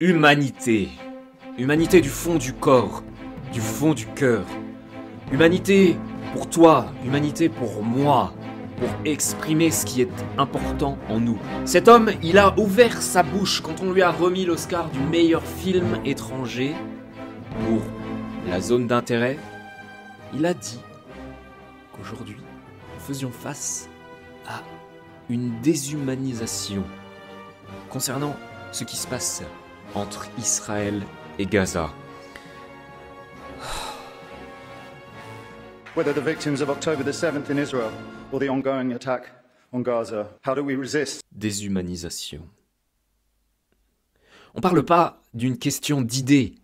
Humanité. Humanité du fond du corps, du fond du cœur. Humanité pour toi, humanité pour moi, pour exprimer ce qui est important en nous. Cet homme, il a ouvert sa bouche quand on lui a remis l'Oscar du meilleur film étranger pour la zone d'intérêt. Il a dit qu'aujourd'hui, nous faisions face à une déshumanisation concernant ce qui se passe entre Israël et Gaza. Whether the on Déshumanisation. On ne parle pas d'une question d'idées.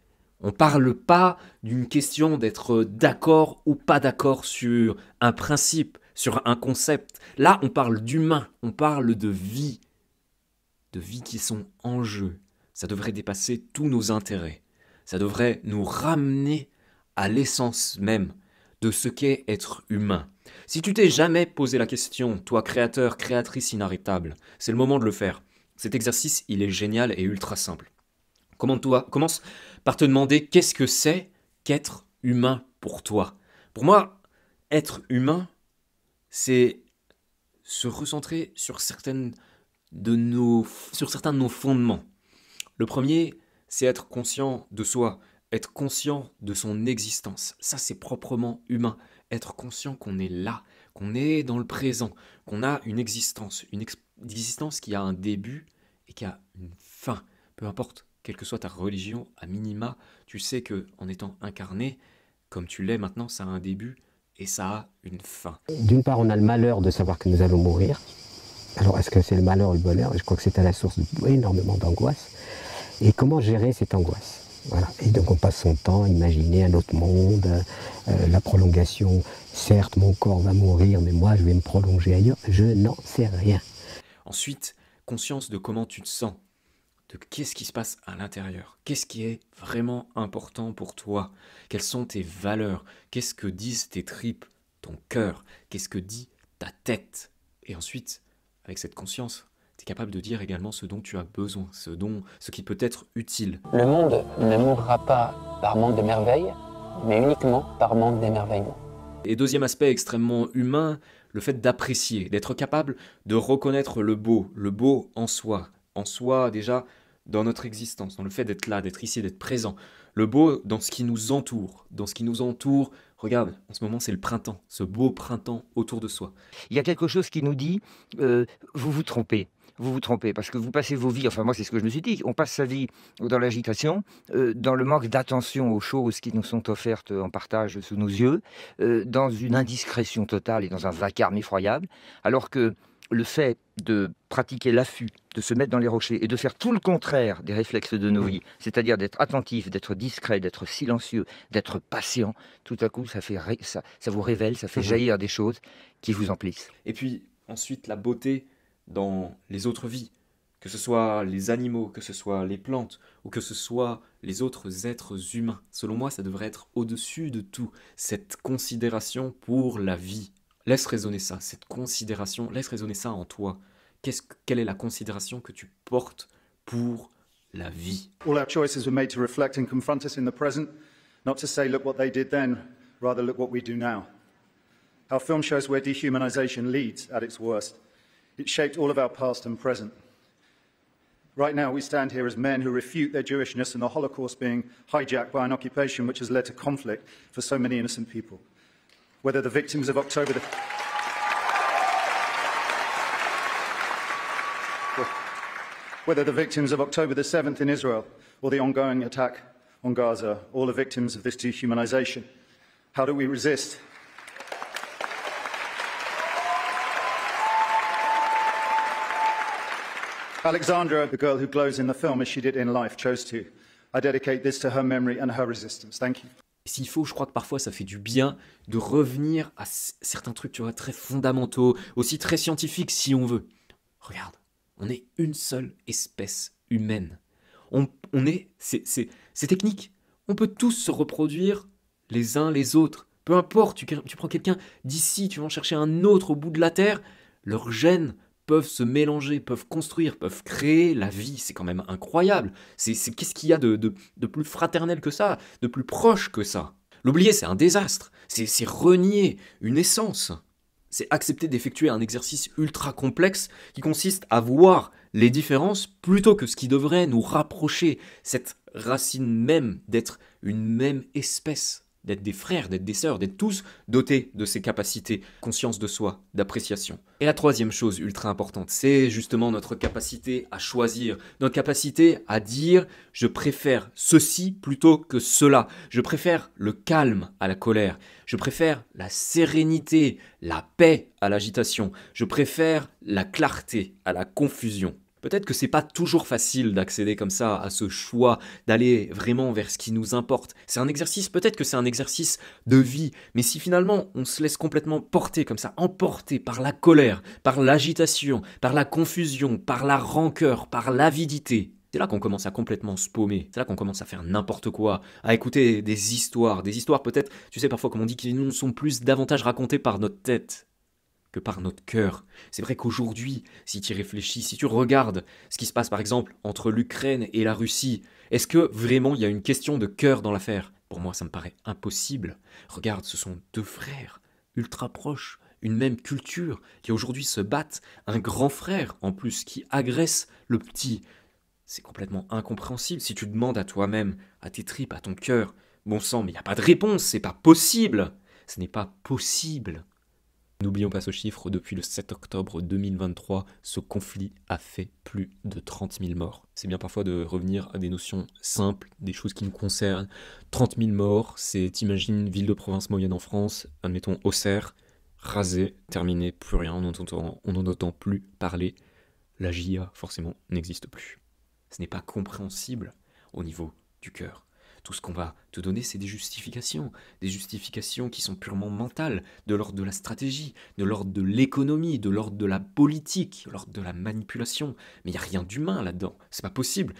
On ne parle pas d'une question d'être d'accord ou pas d'accord sur un principe, sur un concept. Là, on parle d'humain, on parle de vie, de vies qui sont en jeu ça devrait dépasser tous nos intérêts. Ça devrait nous ramener à l'essence même de ce qu'est être humain. Si tu t'es jamais posé la question, toi créateur, créatrice inarrêtable, c'est le moment de le faire. Cet exercice, il est génial et ultra simple. Toi, commence par te demander qu'est-ce que c'est qu'être humain pour toi. Pour moi, être humain, c'est se recentrer sur certaines sur certains de nos fondements. Le premier, c'est être conscient de soi, être conscient de son existence. Ça, c'est proprement humain. Être conscient qu'on est là, qu'on est dans le présent, qu'on a une existence, une existence qui a un début et qui a une fin. Peu importe, quelle que soit ta religion, à minima, tu sais que en étant incarné, comme tu l'es maintenant, ça a un début et ça a une fin. D'une part, on a le malheur de savoir que nous allons mourir. Alors, est-ce que c'est le malheur ou le bonheur Je crois que c'est à la source énormément d'angoisse. Et comment gérer cette angoisse voilà. Et donc on passe son temps à imaginer un autre monde, euh, la prolongation. Certes, mon corps va mourir, mais moi, je vais me prolonger ailleurs. Je n'en sais rien. Ensuite, conscience de comment tu te sens, de qu'est-ce qui se passe à l'intérieur, qu'est-ce qui est vraiment important pour toi, quelles sont tes valeurs, qu'est-ce que disent tes tripes, ton cœur, qu'est-ce que dit ta tête. Et ensuite, avec cette conscience, tu es capable de dire également ce dont tu as besoin, ce, dont, ce qui peut être utile. Le monde ne mourra pas par manque de merveilles, mais uniquement par manque d'émerveillement. Et deuxième aspect extrêmement humain, le fait d'apprécier, d'être capable de reconnaître le beau, le beau en soi, en soi déjà dans notre existence, dans le fait d'être là, d'être ici, d'être présent, le beau dans ce qui nous entoure, dans ce qui nous entoure Regarde, en ce moment c'est le printemps, ce beau printemps autour de soi. Il y a quelque chose qui nous dit, euh, vous vous trompez vous vous trompez parce que vous passez vos vies, enfin moi c'est ce que je me suis dit, on passe sa vie dans l'agitation, euh, dans le manque d'attention aux choses qui nous sont offertes en partage sous nos yeux, euh, dans une indiscrétion totale et dans un vacarme effroyable, alors que le fait de pratiquer l'affût, de se mettre dans les rochers et de faire tout le contraire des réflexes de nos vies, c'est-à-dire d'être attentif, d'être discret, d'être silencieux, d'être patient, tout à coup, ça, vous révèle, ça fait mhm. jaillir des choses qui vous emplissent. Et puis, ensuite, la beauté dans les autres vies, que ce soit les animaux, que ce soit les plantes, ou que ce soit les autres êtres humains. Selon moi, ça devrait être au-dessus de tout, cette considération pour la vie Laisse résonner ça, cette considération, laisse résonner ça en toi. Qu est quelle est la considération que tu portes pour la vie All our choices were made to reflect and confront us in the present, not to say look what they did then, rather look what we do now. Our film shows where dehumanization leads at its worst. It shaped all of our past and present. Right now, we stand here as men who refute their Jewishness and the Holocaust being hijacked by an occupation which has led to conflict for so many innocent people. whether the victims of October the whether the victims of October the 7th in Israel or the ongoing attack on Gaza, all are victims of this dehumanization. How do we resist? Alexandra, the girl who glows in the film as she did in life, chose to. I dedicate this to her memory and her resistance. Thank you. s'il faut, je crois que parfois ça fait du bien de revenir à certains trucs, tu vois, très fondamentaux, aussi très scientifiques si on veut. Regarde, on est une seule espèce humaine. On, on est, c'est technique. On peut tous se reproduire les uns les autres. Peu importe, tu, prends quelqu'un d'ici, tu vas en chercher un autre au bout de la Terre, leur gènes, peuvent se mélanger, peuvent construire, peuvent créer la vie. C'est quand même incroyable. C'est qu'est-ce qu'il y a de, de, plus fraternel que ça, de plus proche que ça L'oublier, c'est un désastre. C'est renier une essence. C'est accepter d'effectuer un exercice ultra complexe qui consiste à voir les différences plutôt que ce qui devrait nous rapprocher, cette racine même d'être une même espèce d'être des frères, d'être des sœurs, d'être tous dotés de ces capacités, conscience de soi, d'appréciation. Et la troisième chose ultra importante, c'est justement notre capacité à choisir, notre capacité à dire je préfère ceci plutôt que cela, je préfère le calme à la colère, je préfère la sérénité, la paix à l'agitation, je préfère la clarté à la confusion. Peut-être que c'est pas toujours facile d'accéder comme ça à ce choix, d'aller vraiment vers ce qui nous importe. C'est un exercice, peut-être que c'est un exercice de vie, mais si finalement on se laisse complètement porter comme ça, emporter par la colère, par l'agitation, par la confusion, par la rancœur, par l'avidité, c'est là qu'on commence à complètement se paumer, c'est là qu'on commence à faire n'importe quoi, à écouter des histoires, des histoires peut-être, tu sais parfois comme on dit, qui nous sont plus davantage racontées par notre tête que par notre cœur. C'est vrai qu'aujourd'hui, si tu réfléchis, si tu regardes ce qui se passe par exemple entre l'Ukraine et la Russie, est-ce que vraiment il y a une question de cœur dans l'affaire Pour moi, ça me paraît impossible. Regarde, ce sont deux frères, ultra proches, une même culture, qui aujourd'hui se battent, un grand frère en plus qui agresse le petit. C'est complètement incompréhensible si tu demandes à toi-même, à tes tripes, à ton cœur, bon sang, mais il n'y a pas de réponse, c'est pas possible. Ce n'est pas possible. N'oublions pas ce chiffre, depuis le 7 octobre 2023, ce conflit a fait plus de 30 000 morts. C'est bien parfois de revenir à des notions simples, des choses qui nous concernent. 30 000 morts, c'est, t'imagines, ville de province moyenne en France, admettons Auxerre, rasée, terminée, plus rien, on n'en entend, plus parler. La GIA, forcément, n'existe plus. Ce n'est pas compréhensible au niveau du cœur. Tout ce qu'on va te donner, c'est des justifications, des justifications qui sont purement mentales, de l'ordre de la stratégie, de l'ordre de l'économie, de l'ordre de la politique, de l'ordre de la manipulation. Mais il n'y a rien d'humain là-dedans. C'est pas possible.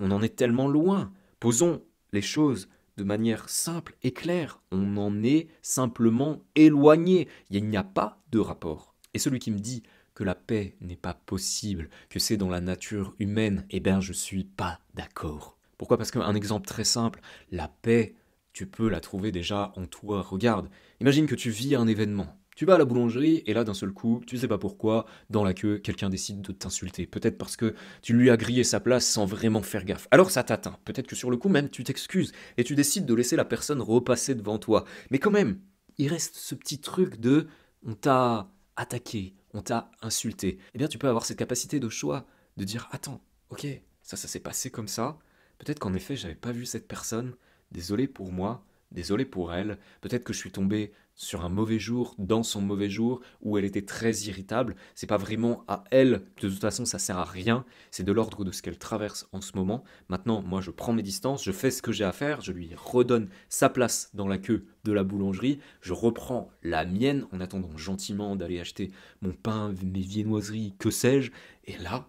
On en est tellement loin. Posons les choses de manière simple et claire. On en est simplement éloigné. Il n'y a pas de rapport. Et celui qui me dit que la paix n'est pas possible, que c'est dans la nature humaine, eh bien je suis pas d'accord. Pourquoi Parce qu'un exemple très simple, la paix, tu peux la trouver déjà en toi. Regarde, imagine que tu vis un événement. Tu vas à la boulangerie et là d'un seul coup, tu sais pas pourquoi, dans la queue, quelqu'un décide de t'insulter. Peut-être parce que tu lui as grillé sa place sans vraiment faire gaffe. Alors ça t'atteint. Peut-être que sur le coup même tu t'excuses et tu décides de laisser la personne repasser devant toi. Mais quand même, il reste ce petit truc de on t'a attaqué, on t'a insulté. Eh bien tu peux avoir cette capacité de choix de dire attends, OK, ça ça s'est passé comme ça, Peut-être qu'en effet, j'avais pas vu cette personne. Désolé pour moi, désolé pour elle. Peut-être que je suis tombé sur un mauvais jour, dans son mauvais jour, où elle était très irritable. C'est pas vraiment à elle, de toute façon ça sert à rien, c'est de l'ordre de ce qu'elle traverse en ce moment. Maintenant, moi je prends mes distances, je fais ce que j'ai à faire, je lui redonne sa place dans la queue de la boulangerie, je reprends la mienne en attendant gentiment d'aller acheter mon pain, mes viennoiseries, que sais-je, et là,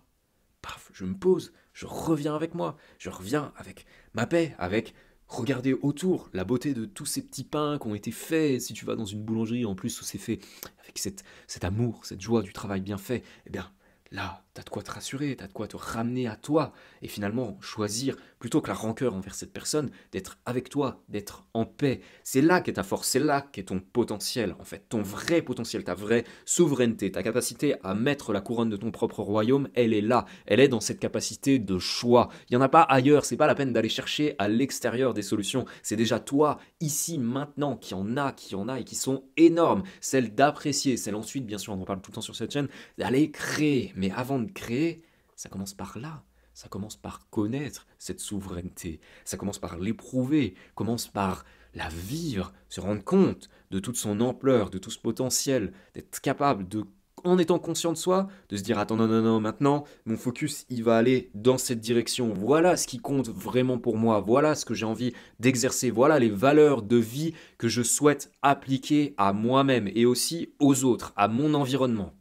paf, je me pose, je reviens avec moi, je reviens avec ma paix, avec regarder autour la beauté de tous ces petits pains qui ont été faits. Si tu vas dans une boulangerie, en plus, où c'est fait avec cet amour, cette joie du travail bien fait, eh bien, là, T'as de quoi te rassurer, t'as de quoi te ramener à toi et finalement choisir, plutôt que la rancœur envers cette personne, d'être avec toi, d'être en paix. C'est là qu'est ta force, c'est là qu'est ton potentiel, en fait, ton vrai potentiel, ta vraie souveraineté, ta capacité à mettre la couronne de ton propre royaume, elle est là, elle est dans cette capacité de choix. Il n'y en a pas ailleurs, c'est pas la peine d'aller chercher à l'extérieur des solutions, c'est déjà toi, ici, maintenant, qui en a, qui en a et qui sont énormes. Celle d'apprécier, celle ensuite, bien sûr, on en parle tout le temps sur cette chaîne, d'aller créer. Mais avant de créer, ça commence par là. Ça commence par connaître cette souveraineté. Ça commence par l'éprouver, commence par la vivre, se rendre compte de toute son ampleur, de tout ce potentiel, d'être capable de en étant conscient de soi, de se dire attends non non non maintenant mon focus il va aller dans cette direction. Voilà ce qui compte vraiment pour moi. Voilà ce que j'ai envie d'exercer. Voilà les valeurs de vie que je souhaite appliquer à moi-même et aussi aux autres, à mon environnement.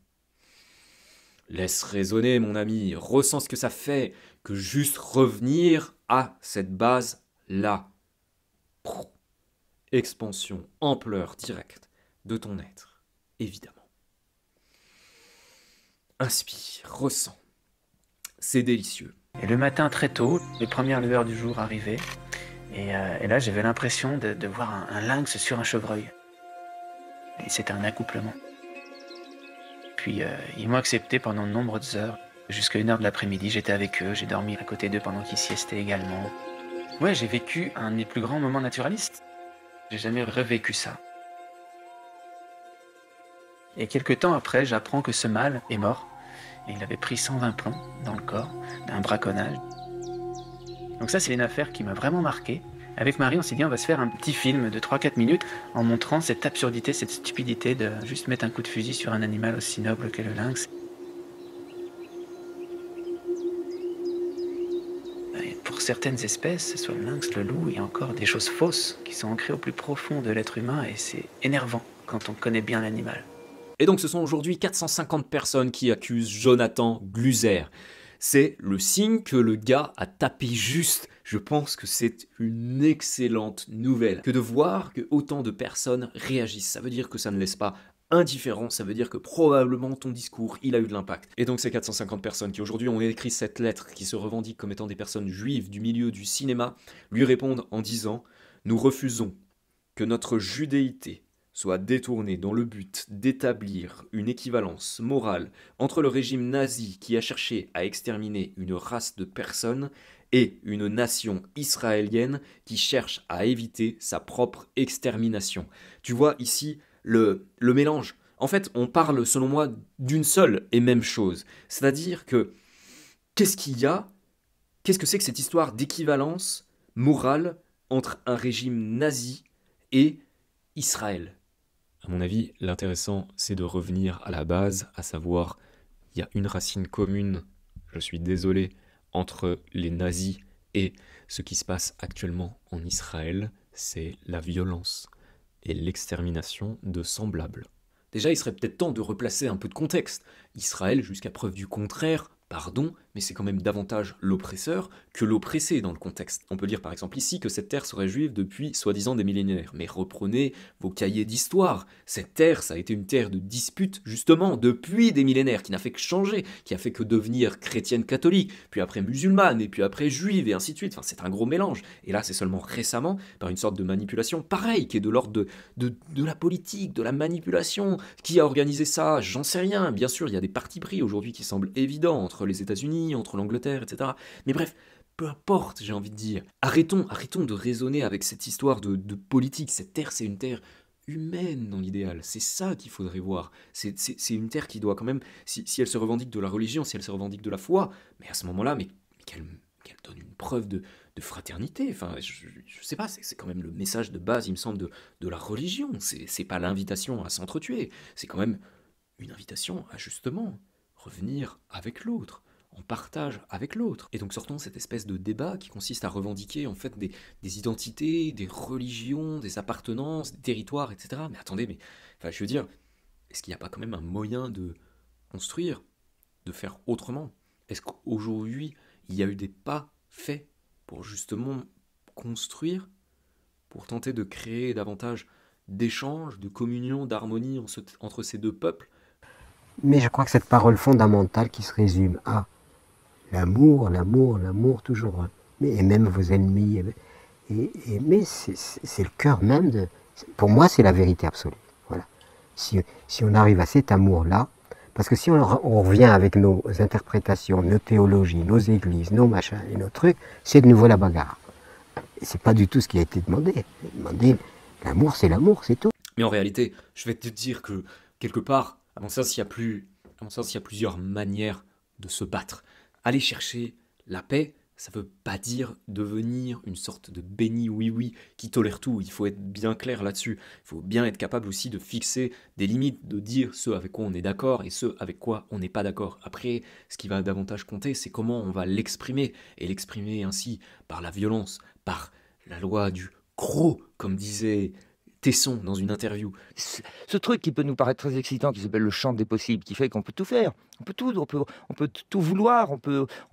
Laisse raisonner, mon ami, ressens ce que ça fait que juste revenir à cette base-là. Expansion, ampleur directe de ton être, évidemment. Inspire, ressens. C'est délicieux. Et le matin très tôt, les premières lueurs du jour arrivaient, et, euh, là j'avais l'impression de, voir un, lynx sur un chevreuil. Et c'est un accouplement puis euh, ils m'ont accepté pendant de nombreuses heures. Jusqu'à une heure de l'après-midi, j'étais avec eux, j'ai dormi à côté d'eux pendant qu'ils siestaient également. Ouais, j'ai vécu un des plus grands moments naturalistes. J'ai jamais revécu ça. Et quelques temps après, j'apprends que ce mâle est mort. Et il avait pris 120 plombs dans le corps d'un braconnage. Donc ça, c'est une affaire qui m'a vraiment marqué avec Marie, on s'est dit on va se faire un petit film de 3-4 minutes en montrant cette absurdité, cette stupidité de juste mettre un coup de fusil sur un animal aussi noble que le lynx. pour certaines espèces, ce soit le lynx, le loup, il y a encore des choses fausses qui sont ancrées au plus profond de l'être humain et c'est énervant quand on connaît bien l'animal. Et donc ce sont aujourd'hui 450 personnes qui accusent Jonathan Gluzer. C'est le signe que le gars a tapé juste je pense que c'est une excellente nouvelle que de voir que autant de personnes réagissent. Ça veut dire que ça ne laisse pas indifférent, ça veut dire que probablement ton discours, il a eu de l'impact. Et donc ces 450 personnes qui aujourd'hui ont écrit cette lettre, qui se revendiquent comme étant des personnes juives du milieu du cinéma, lui répondent en disant « Nous refusons que notre judéité soit détournée dans le but d'établir une équivalence morale entre le régime nazi qui a cherché à exterminer une race de personnes et une nation israélienne qui cherche à éviter sa propre extermination. Tu vois ici le, le mélange. En fait, on parle, selon moi, d'une seule et même chose. C'est-à-dire que qu'est-ce qu'il y a Qu'est-ce que c'est que cette histoire d'équivalence morale entre un régime nazi et Israël À mon avis, l'intéressant, c'est de revenir à la base, à savoir, il y a une racine commune, je suis désolé, entre les nazis et ce qui se passe actuellement en Israël, c'est la violence et l'extermination de semblables. Déjà, il serait peut-être temps de replacer un peu de contexte. Israël, jusqu'à preuve du contraire, Pardon, mais c'est quand même davantage l'oppresseur que l'oppressé dans le contexte. On peut dire par exemple ici que cette terre serait juive depuis soi-disant des millénaires. Mais reprenez vos cahiers d'histoire. Cette terre, ça a été une terre de dispute justement depuis des millénaires, qui n'a fait que changer, qui a fait que devenir chrétienne catholique, puis après musulmane, et puis après juive, et ainsi de suite. Enfin, c'est un gros mélange. Et là, c'est seulement récemment, par une sorte de manipulation pareille, qui est de l'ordre de, de, de la politique, de la manipulation. Qui a organisé ça J'en sais rien. Bien sûr, il y a des partis pris aujourd'hui qui semblent évidents entre les États-Unis, entre l'Angleterre, etc. Mais bref, peu importe, j'ai envie de dire. Arrêtons, arrêtons de raisonner avec cette histoire de, politique. Cette terre, c'est une terre humaine dans l'idéal. C'est ça qu'il faudrait voir. C'est une terre qui doit quand même, si, elle se revendique de la religion, si elle se revendique de la foi, mais à ce moment-là, mais, qu'elle donne une preuve de, fraternité. Enfin, je, je sais pas, c'est quand même le message de base, il me semble, de, de la religion. C'est pas l'invitation à s'entretuer. C'est quand même une invitation à justement revenir avec l'autre, en partage avec l'autre. Et donc sortons cette espèce de débat qui consiste à revendiquer en fait des, identités, des religions, des appartenances, des territoires, etc. Mais attendez, mais enfin, je veux dire, est-ce qu'il n'y a pas quand même un moyen de construire, de faire autrement Est-ce qu'aujourd'hui, il y a eu des pas faits pour justement construire, pour tenter de créer davantage d'échanges, de communion, d'harmonie entre ces deux peuples mais je crois que cette parole fondamentale qui se résume à l'amour, l'amour, l'amour, toujours, hein. et même vos ennemis. Et, mais c'est le cœur même de. Pour moi, c'est la vérité absolue. Voilà. Si, si on arrive à cet amour-là, parce que si on, on, revient avec nos interprétations, nos théologies, nos églises, nos machins et nos trucs, c'est de nouveau la bagarre. Ce c'est pas du tout ce qui a été demandé. Demandé, l'amour, c'est l'amour, c'est tout. Mais en réalité, je vais te dire que quelque part, à mon sens, y a, plus, mon sens, il y a plusieurs manières de se battre. Aller chercher la paix, ça ne veut pas dire devenir une sorte de béni oui-oui qui tolère tout. Il faut être bien clair là-dessus. Il faut bien être capable aussi de fixer des limites, de dire ce avec quoi on est d'accord et ce avec quoi on n'est pas d'accord. Après, ce qui va davantage compter, c'est comment on va l'exprimer. Et l'exprimer ainsi par la violence, par la loi du croc, comme disait Tesson dans une interview. Ce truc qui peut nous paraître très excitant, qui s'appelle le champ des possibles, qui fait qu'on peut tout faire. On peut tout, peut, tout vouloir. On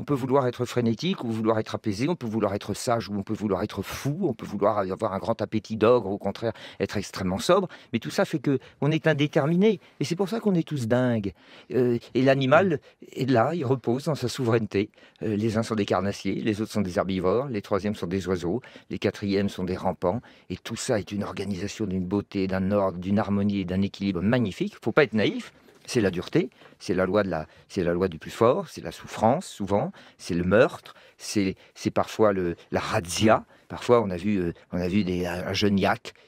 peut, vouloir être frénétique ou vouloir être apaisé. On peut vouloir être sage ou on peut vouloir être fou. On peut vouloir avoir un grand appétit d'ogre, ou au contraire, être extrêmement sobre. Mais tout ça fait qu'on est indéterminé. Et c'est pour ça qu'on est tous dingues. Euh, et l'animal est là, il repose dans sa souveraineté. Euh, les uns sont des carnassiers, les autres sont des herbivores, les troisièmes sont des oiseaux, les quatrièmes sont des rampants. Et tout ça est une organisation d'une beauté, d'un ordre, d'une harmonie et d'un équilibre magnifique. Il Faut pas être naïf c'est la dureté, c'est la loi de la, c'est la loi du plus fort, c'est la souffrance souvent, c'est le meurtre, c'est, parfois la razzia. Parfois, on a vu, euh, on a vu des, un jeune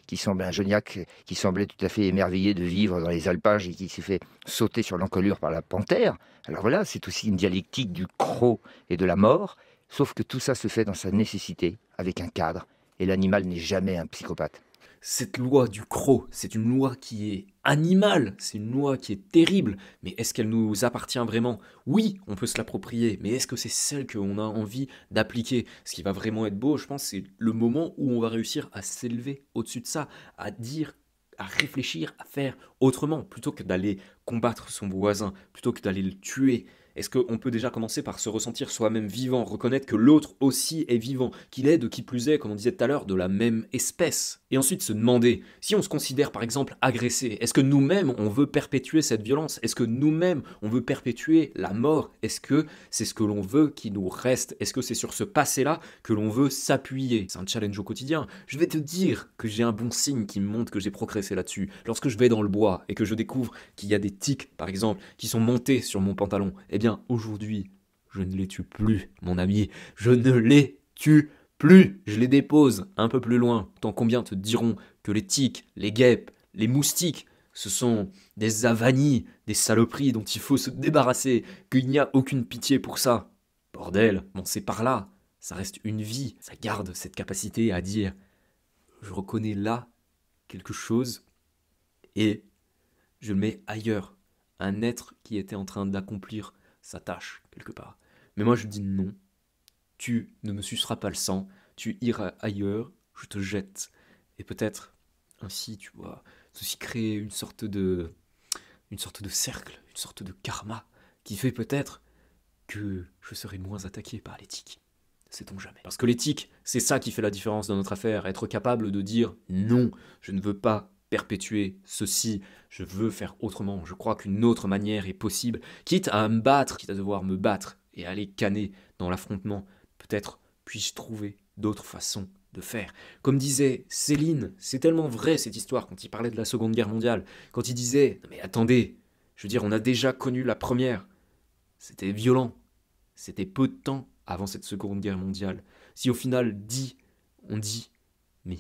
qui semblait un jeune qui semblait tout à fait émerveillé de vivre dans les alpages et qui s'est fait sauter sur l'encolure par la panthère. Alors voilà, c'est aussi une dialectique du croc et de la mort, sauf que tout ça se fait dans sa nécessité, avec un cadre. Et l'animal n'est jamais un psychopathe cette loi du croc, c'est une loi qui est animale, c'est une loi qui est terrible, mais est-ce qu'elle nous appartient vraiment Oui, on peut se l'approprier, mais est-ce que c'est celle qu'on a envie d'appliquer Ce qui va vraiment être beau, je pense, c'est le moment où on va réussir à s'élever au-dessus de ça, à dire à réfléchir, à faire autrement, plutôt que d'aller combattre son voisin, plutôt que d'aller le tuer, est-ce qu'on peut déjà commencer par se ressentir soi-même vivant, reconnaître que l'autre aussi est vivant, qu'il est de qui plus est, comme on disait tout à l'heure, de la même espèce Et ensuite se demander, si on se considère par exemple agressé, est-ce que nous-mêmes on veut perpétuer cette violence Est-ce que nous-mêmes on veut perpétuer la mort Est-ce que c'est ce que l'on veut qui nous reste Est-ce que c'est sur ce passé-là que l'on veut s'appuyer C'est un challenge au quotidien. Je vais te dire que j'ai un bon signe qui me montre que j'ai progressé là-dessus. Lorsque je vais dans le bois et que je découvre qu'il y a des tics, par exemple, qui sont montés sur mon pantalon, et eh aujourd'hui, je ne les tue plus, mon ami. Je ne les tue plus. Je les dépose un peu plus loin. Tant combien te diront que les tiques, les guêpes, les moustiques, ce sont des avanies, des saloperies dont il faut se débarrasser, qu'il n'y a aucune pitié pour ça. Bordel, bon c'est par là, ça reste une vie, ça garde cette capacité à dire je reconnais là quelque chose et je mets ailleurs, un être qui était en train d'accomplir sa tâche, quelque part. Mais moi, je dis non, tu ne me suceras pas le sang, tu iras ailleurs, je te jette. Et peut-être, ainsi, tu vois, ceci crée une sorte de. une sorte de cercle, une sorte de karma, qui fait peut-être que je serai moins attaqué par l'éthique. C'est donc jamais. Parce que l'éthique, c'est ça qui fait la différence dans notre affaire, être capable de dire non, je ne veux pas perpétuer ceci, je veux faire autrement, je crois qu'une autre manière est possible, quitte à me battre, quitte à devoir me battre et aller caner dans l'affrontement, peut-être puis-je trouver d'autres façons de faire. Comme disait Céline, c'est tellement vrai cette histoire quand il parlait de la Seconde Guerre mondiale, quand il disait ⁇ Mais attendez, je veux dire, on a déjà connu la première. C'était violent. C'était peu de temps avant cette Seconde Guerre mondiale. Si au final, dit, on dit ⁇ Mais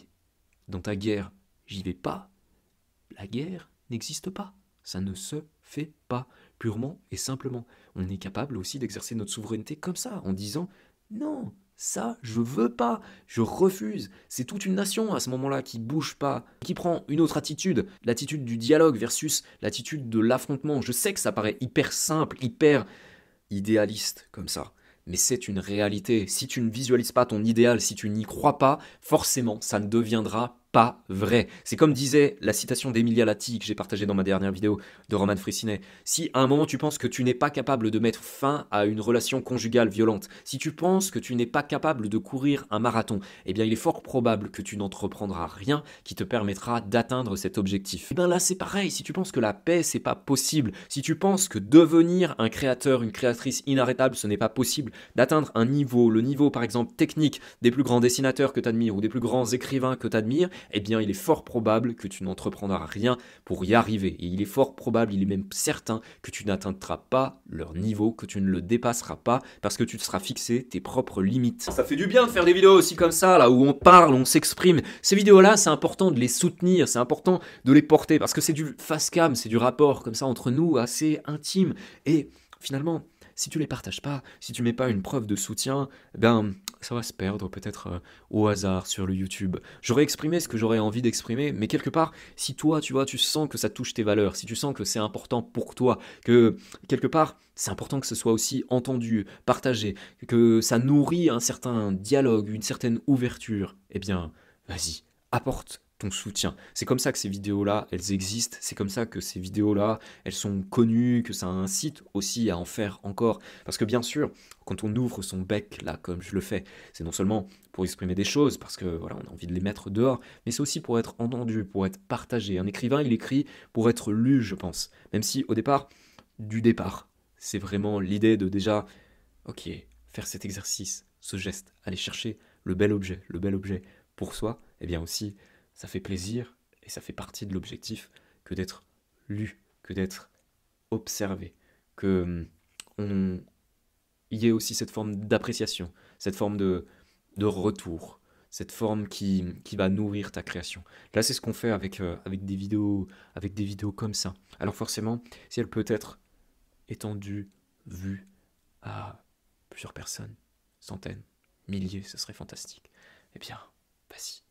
dans ta guerre, j'y vais pas la guerre n'existe pas. Ça ne se fait pas, purement et simplement. On est capable aussi d'exercer notre souveraineté comme ça, en disant non, ça, je veux pas, je refuse. C'est toute une nation à ce moment-là qui bouge pas, qui prend une autre attitude, l'attitude du dialogue versus l'attitude de l'affrontement. Je sais que ça paraît hyper simple, hyper idéaliste comme ça, mais c'est une réalité. Si tu ne visualises pas ton idéal, si tu n'y crois pas, forcément, ça ne deviendra pas vrai. C'est comme disait la citation d'Emilia Latti que j'ai partagée dans ma dernière vidéo de Roman Frissinet. Si à un moment tu penses que tu n'es pas capable de mettre fin à une relation conjugale violente, si tu penses que tu n'es pas capable de courir un marathon, eh bien il est fort probable que tu n'entreprendras rien qui te permettra d'atteindre cet objectif. Et eh bien là c'est pareil, si tu penses que la paix c'est pas possible, si tu penses que devenir un créateur, une créatrice inarrêtable ce n'est pas possible, d'atteindre un niveau, le niveau par exemple technique des plus grands dessinateurs que tu admires ou des plus grands écrivains que tu admires, eh bien il est fort probable que tu n'entreprendras rien pour y arriver. Et il est fort probable, il est même certain que tu n'atteindras pas leur niveau, que tu ne le dépasseras pas, parce que tu te seras fixé tes propres limites. Ça fait du bien de faire des vidéos aussi comme ça, là où on parle, on s'exprime. Ces vidéos-là, c'est important de les soutenir, c'est important de les porter, parce que c'est du face cam, c'est du rapport comme ça entre nous, assez intime. Et finalement, si tu les partages pas, si tu mets pas une preuve de soutien, eh ben ça va se perdre peut-être euh, au hasard sur le YouTube. J'aurais exprimé ce que j'aurais envie d'exprimer, mais quelque part, si toi, tu vois, tu sens que ça touche tes valeurs, si tu sens que c'est important pour toi, que quelque part, c'est important que ce soit aussi entendu, partagé, que ça nourrit un certain dialogue, une certaine ouverture, eh bien, vas-y, apporte ton soutien. C'est comme ça que ces vidéos-là, elles existent, c'est comme ça que ces vidéos-là, elles sont connues, que ça incite aussi à en faire encore. Parce que bien sûr, quand on ouvre son bec, là, comme je le fais, c'est non seulement pour exprimer des choses, parce que voilà, on a envie de les mettre dehors, mais c'est aussi pour être entendu, pour être partagé. Un écrivain, il écrit pour être lu, je pense. Même si au départ, du départ, c'est vraiment l'idée de déjà, ok, faire cet exercice, ce geste, aller chercher le bel objet, le bel objet pour soi, et eh bien aussi ça fait plaisir et ça fait partie de l'objectif que d'être lu, que d'être observé, que hum, on y ait aussi cette forme d'appréciation, cette forme de, de retour, cette forme qui, qui, va nourrir ta création. Là, c'est ce qu'on fait avec, euh, avec, des vidéos, avec des vidéos comme ça. Alors forcément, si elle peut être étendue, vue à plusieurs personnes, centaines, milliers, ce serait fantastique. Eh bien, vas-y,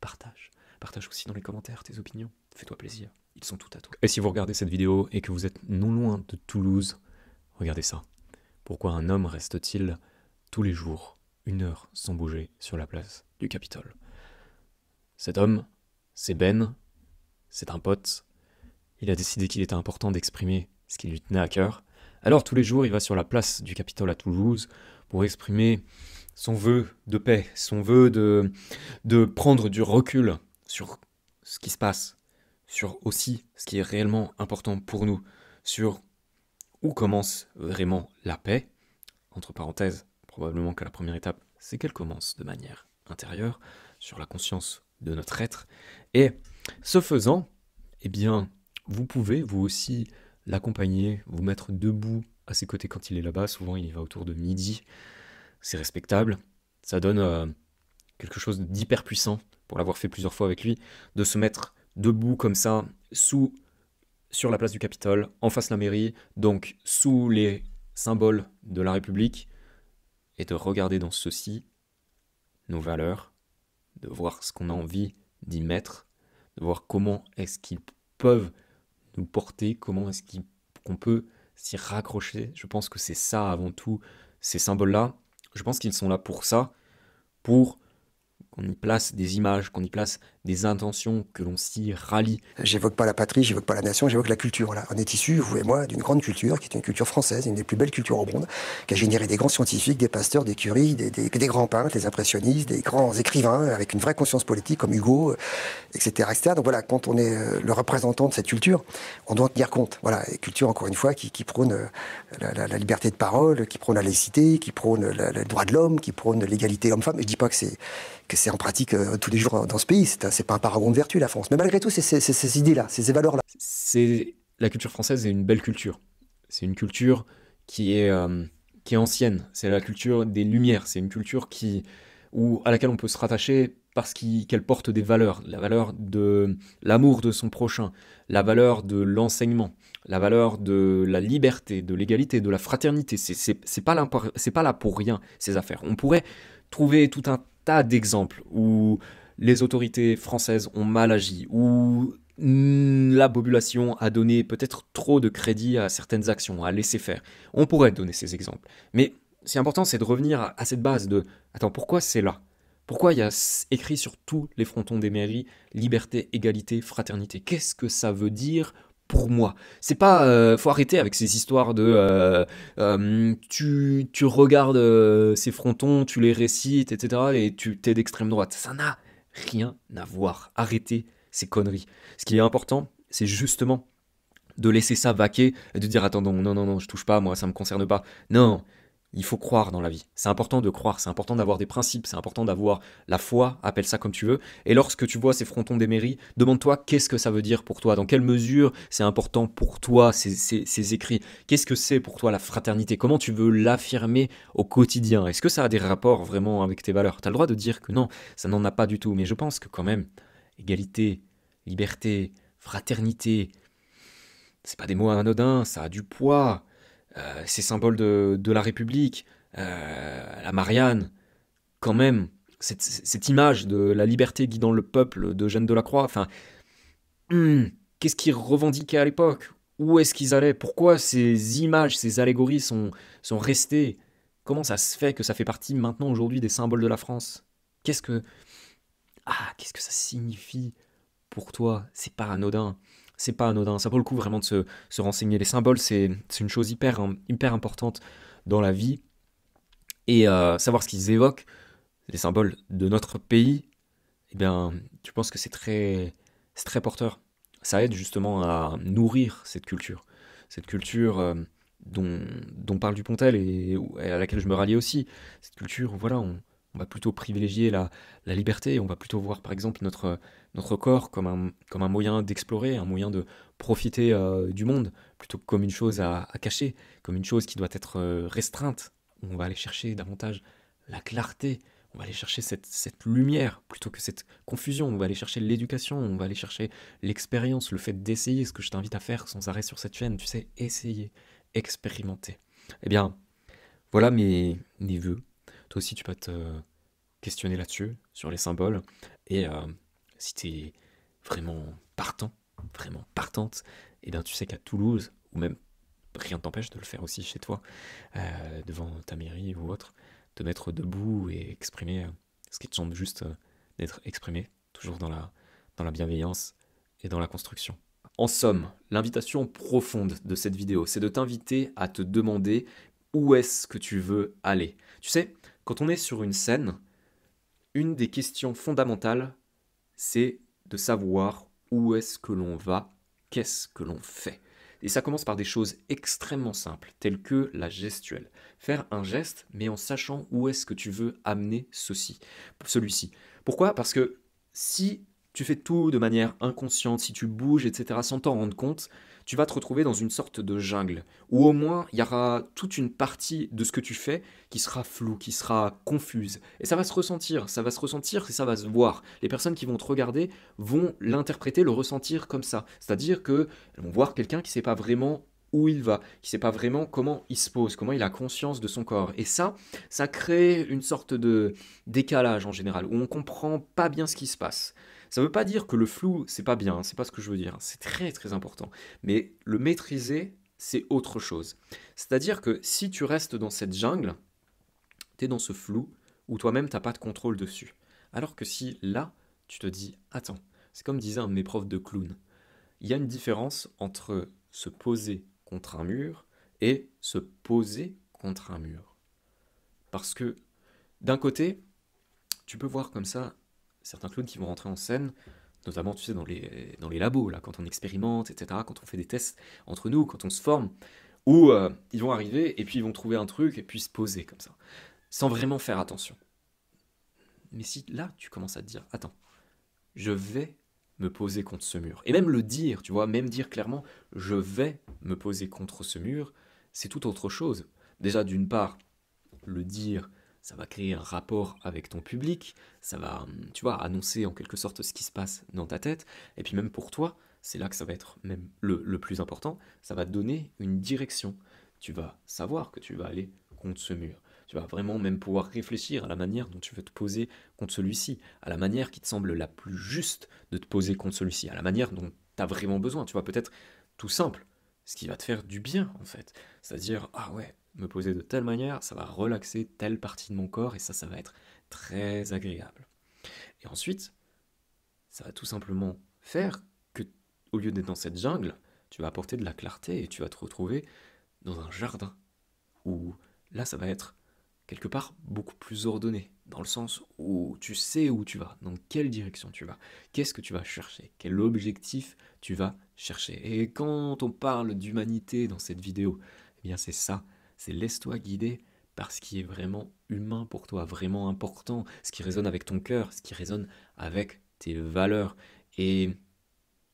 partage. Partage aussi dans les commentaires tes opinions. Fais-toi plaisir. Ils sont tout à toi. Et si vous regardez cette vidéo et que vous êtes non loin de Toulouse, regardez ça. Pourquoi un homme reste-t-il tous les jours une heure sans bouger sur la place du Capitole Cet homme, c'est Ben, c'est un pote. Il a décidé qu'il était important d'exprimer ce qui lui tenait à cœur. Alors tous les jours, il va sur la place du Capitole à Toulouse pour exprimer son vœu de paix, son vœu de, de prendre du recul sur ce qui se passe, sur aussi ce qui est réellement important pour nous, sur où commence vraiment la paix, entre parenthèses, probablement que la première étape, c'est qu'elle commence de manière intérieure, sur la conscience de notre être. Et ce faisant, eh bien, vous pouvez vous aussi l'accompagner, vous mettre debout à ses côtés quand il est là-bas. Souvent, il y va autour de midi. C'est respectable. Ça donne euh, quelque chose d'hyper puissant pour l'avoir fait plusieurs fois avec lui, de se mettre debout comme ça, sous, sur la place du Capitole, en face de la mairie, donc sous les symboles de la République, et de regarder dans ceci nos valeurs, de voir ce qu'on a envie d'y mettre, de voir comment est-ce qu'ils peuvent nous porter, comment est-ce qu'on peut s'y raccrocher. Je pense que c'est ça avant tout, ces symboles-là. Je pense qu'ils sont là pour ça, pour on y place des images, qu'on y place des intentions que l'on s'y rallie. J'évoque pas la patrie, j'évoque pas la nation, j'évoque la culture. On est issu, vous et moi, d'une grande culture, qui est une culture française, une des plus belles cultures au monde, qui a généré des grands scientifiques, des pasteurs, des curies, des, grands peintres, des impressionnistes, des grands écrivains, avec une vraie conscience politique comme Hugo, euh, etc., Donc voilà, quand on est euh, le représentant de cette culture, on doit en tenir compte. Voilà, et culture, encore une fois, qui, prône euh, la, liberté de parole, qui prône la laïcité, qui prône le droit de l'homme, qui prône l'égalité homme-femme. Je dis pas que c'est que c'est en pratique tous les jours hein, dans ce pays, c'est c'est pas un paragon de vertu, la France. Mais malgré tout, c'est ces idées-là, ces valeurs-là. C'est la culture française est une belle culture. C'est une culture qui est euh, qui est ancienne. C'est la culture des Lumières. C'est une culture qui ou à laquelle on peut se rattacher parce qu'elle porte des valeurs, la valeur de l'amour de son prochain, la valeur de l'enseignement, la valeur de la liberté, de l'égalité, de la fraternité. C'est pas c'est pas là pour rien ces affaires. On pourrait trouver tout un tas d'exemples où les autorités françaises ont mal agi ou la population a donné peut-être trop de crédit à certaines actions, à laisser faire. On pourrait donner ces exemples. Mais c'est important, c'est de revenir à cette base de attends, pourquoi c'est là Pourquoi il y a écrit sur tous les frontons des mairies liberté, égalité, fraternité Qu'est-ce que ça veut dire pour moi. C'est pas, euh, faut arrêter avec ces histoires de, euh, euh, tu, tu regardes ces frontons, tu les récites, etc. Et tu t'es d'extrême droite. Ça n'a rien à voir. Arrêtez ces conneries. Ce qui est important, c'est justement de laisser ça vaquer et de dire Attends, non, non, non, je touche pas, moi, ça me concerne pas. Non, il faut croire dans la vie. C'est important de croire, c'est important d'avoir des principes, c'est important d'avoir la foi, appelle ça comme tu veux. Et lorsque tu vois ces frontons des mairies, demande-toi qu'est-ce que ça veut dire pour toi, dans quelle mesure c'est important pour toi ces, écrits, qu'est-ce que c'est pour toi la fraternité, comment tu veux l'affirmer au quotidien, est-ce que ça a des rapports vraiment avec tes valeurs Tu as le droit de dire que non, ça n'en a pas du tout, mais je pense que quand même, égalité, liberté, fraternité, c'est pas des mots anodins, ça a du poids. Euh, ces symboles de, la République, euh, la Marianne, quand même, cette, image de la liberté guidant le peuple de Jeanne de la Croix, enfin, hmm, qu'est-ce qu'ils revendiquaient à l'époque Où est-ce qu'ils allaient Pourquoi ces images, ces allégories sont, sont restées Comment ça se fait que ça fait partie maintenant aujourd'hui des symboles de la France Qu'est-ce que... Ah, qu'est-ce que ça signifie pour toi C'est pas anodin c'est pas anodin. Ça vaut le coup vraiment de se, renseigner. Les symboles, c'est une chose hyper, hyper importante dans la vie. Et euh, savoir ce qu'ils évoquent, les symboles de notre pays, eh bien, tu penses que c'est très, très porteur. Ça aide justement à nourrir cette culture. Cette culture euh, dont, dont parle Dupontel et, à laquelle je me rallie aussi. Cette culture voilà, on, on va plutôt privilégier la, liberté, on va plutôt voir par exemple notre, notre corps comme un, comme un moyen d'explorer, un moyen de profiter euh, du monde, plutôt que comme une chose à, cacher, comme une chose qui doit être euh, restreinte. On va aller chercher davantage la clarté, on va aller chercher cette, lumière plutôt que cette confusion, on va aller chercher l'éducation, on va aller chercher l'expérience, le fait d'essayer, ce que je t'invite à faire sans arrêt sur cette chaîne, tu sais, essayer, expérimenter. Eh bien, voilà mes, mes voeux toi aussi tu peux te euh, questionner là-dessus, sur les symboles. Et euh, si tu es vraiment partant, vraiment partante, et eh bien tu sais qu'à Toulouse, ou même rien ne t'empêche de le faire aussi chez toi, euh, devant ta mairie ou autre, de mettre debout et exprimer ce qui te semble juste d'être exprimé, toujours dans la, dans la bienveillance et dans la construction. En somme, l'invitation profonde de cette vidéo, c'est de t'inviter à te demander où est-ce que tu veux aller. Tu sais, quand on est sur une scène, une des questions fondamentales, c'est de savoir où est-ce que l'on va, qu'est-ce que l'on fait. Et ça commence par des choses extrêmement simples, telles que la gestuelle. Faire un geste, mais en sachant où est-ce que tu veux amener ceci, celui-ci. Pourquoi Parce que si tu fais tout de manière inconsciente, si tu bouges, etc., sans t'en rendre compte, tu vas te retrouver dans une sorte de jungle, où au moins il y aura toute une partie de ce que tu fais qui sera floue, qui sera confuse. Et ça va se ressentir, ça va se ressentir et ça va se voir. Les personnes qui vont te regarder vont l'interpréter, le ressentir comme ça. C'est-à-dire qu'elles vont voir quelqu'un qui ne sait pas vraiment où il va, qui ne sait pas vraiment comment il se pose, comment il a conscience de son corps. Et ça, ça crée une sorte de décalage en général, où on ne comprend pas bien ce qui se passe. Ça ne veut pas dire que le flou, c'est pas bien, hein, c'est pas ce que je veux dire, hein. c'est très très important. Mais le maîtriser, c'est autre chose. C'est-à-dire que si tu restes dans cette jungle, tu es dans ce flou où toi-même tu n'as pas de contrôle dessus. Alors que si là, tu te dis, attends, c'est comme disait un de mes profs de clown, il y a une différence entre se poser contre un mur et se poser contre un mur. Parce que d'un côté, tu peux voir comme ça certains clowns qui vont rentrer en scène, notamment tu sais, dans, les, dans les labos, là, quand on expérimente, etc., quand on fait des tests entre nous, quand on se forme, où euh, ils vont arriver et puis ils vont trouver un truc et puis se poser comme ça, sans vraiment faire attention. Mais si là, tu commences à te dire, attends, je vais me poser contre ce mur, et même le dire, tu vois, même dire clairement, je vais me poser contre ce mur, c'est tout autre chose. Déjà, d'une part, le dire, ça va créer un rapport avec ton public, ça va, hum, tu vois, annoncer en quelque sorte ce qui se passe dans ta tête, et puis même pour toi, c'est là que ça va être même le, plus important, ça va te donner une direction. Tu vas savoir que tu vas aller contre ce mur. Tu vas vraiment même pouvoir réfléchir à la manière dont tu veux te poser contre celui-ci, à la manière qui te semble la plus juste de te poser contre celui-ci, à la manière dont tu as vraiment besoin. Tu vois, peut-être tout simple, ce qui va te faire du bien en fait. C'est-à-dire, ah ouais, me poser de telle manière, ça va relaxer telle partie de mon corps et ça, ça va être très agréable. Et ensuite, ça va tout simplement faire que, au lieu d'être dans cette jungle, tu vas apporter de la clarté et tu vas te retrouver dans un jardin où là, ça va être quelque part beaucoup plus ordonné, dans le sens où tu sais où tu vas, dans quelle direction tu vas, qu'est-ce que tu vas chercher, quel objectif tu vas chercher. Et quand on parle d'humanité dans cette vidéo, eh bien c'est ça c'est laisse-toi guider par ce qui est vraiment humain pour toi, vraiment important, ce qui résonne avec ton cœur, ce qui résonne avec tes valeurs. Et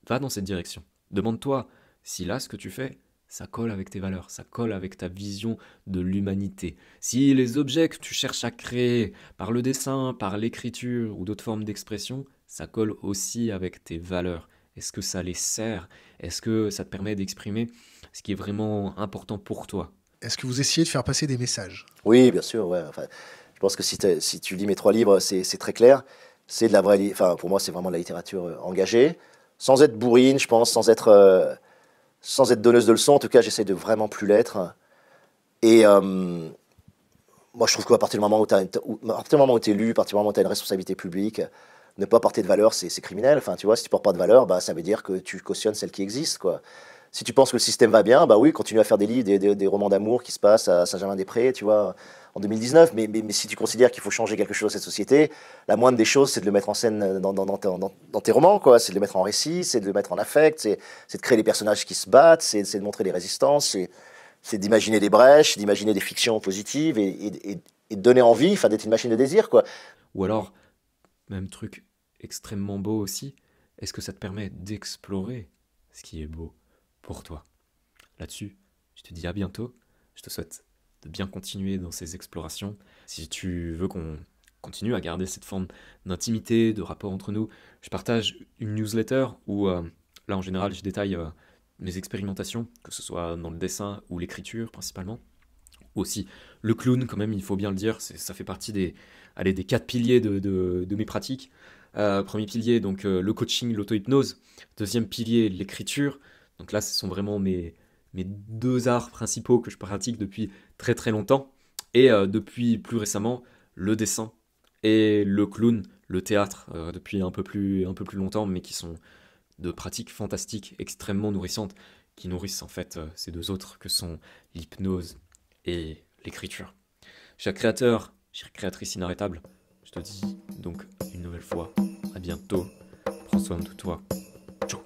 va dans cette direction. Demande-toi si là, ce que tu fais, ça colle avec tes valeurs, ça colle avec ta vision de l'humanité. Si les objets que tu cherches à créer par le dessin, par l'écriture ou d'autres formes d'expression, ça colle aussi avec tes valeurs. Est-ce que ça les sert Est-ce que ça te permet d'exprimer ce qui est vraiment important pour toi est-ce que vous essayez de faire passer des messages Oui, bien sûr. je pense que si, si, tu lis mes trois livres, c'est très clair. C'est de la vraie. Enfin, pour moi, c'est vraiment de la littérature euh, engagée, sans être bourrine, je pense, sans être, euh, sans être donneuse de leçons. En tout cas, j'essaie de vraiment plus l'être. Et euh, moi, je trouve qu'à partir du moment où tu es lu, à partir du moment où tu as une responsabilité publique, ne pas porter de valeur, c'est criminel. Enfin, tu vois, si tu portes pas de valeur, bah, ça veut dire que tu cautionnes celle qui existe, quoi si tu penses que le système va bien, bah oui, continue à faire des livres, des, romans d'amour qui se passent à Saint-Germain-des-Prés, tu vois, en 2019. Mais, mais, si tu considères qu'il faut changer quelque chose à cette société, la moindre des choses, c'est de le mettre en scène dans, tes romans, quoi. C'est de le mettre en récit, c'est de le mettre en affect, c'est de créer des personnages qui se battent, c'est de montrer des résistances, c'est d'imaginer des brèches, d'imaginer des fictions positives et, et, et donner envie, enfin, d'être une machine de désir, quoi. Ou alors, même truc extrêmement beau aussi, est-ce que ça te permet d'explorer ce qui est beau pour toi. Là-dessus, je te dis à bientôt. Je te souhaite de bien continuer dans ces explorations. Si tu veux qu'on continue à garder cette forme d'intimité, de rapport entre nous, je partage une newsletter où, euh, là en général, je détaille euh, mes expérimentations, que ce soit dans le dessin ou l'écriture principalement. Aussi, le clown, quand même, il faut bien le dire, ça fait partie des, des quatre piliers de, mes pratiques. Euh, premier pilier, donc le coaching, l'auto-hypnose. Deuxième pilier, l'écriture. Donc là, ce sont vraiment mes, mes deux arts principaux que je pratique depuis très très longtemps. Et euh, depuis plus récemment, le dessin et le clown, le théâtre, euh, depuis un peu, plus, un peu plus longtemps, mais qui sont de pratiques fantastiques, extrêmement nourrissantes, qui nourrissent en fait euh, ces deux autres que sont l'hypnose et l'écriture. chers créateur, chère créatrice inarrêtable, je te dis donc une nouvelle fois, à bientôt, prends soin de toi, ciao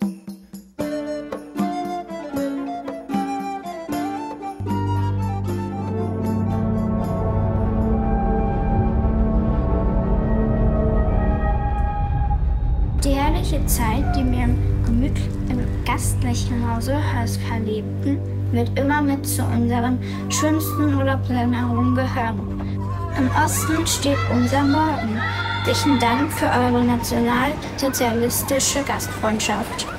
Zeit, die wir im gemütlichen, im gastlichen Hause verlebten, wird immer mit zu unseren schönsten Urlaubsländern gehören. Im Osten steht unser Morgen. Herzlichen Dank für eure nationalsozialistische Gastfreundschaft.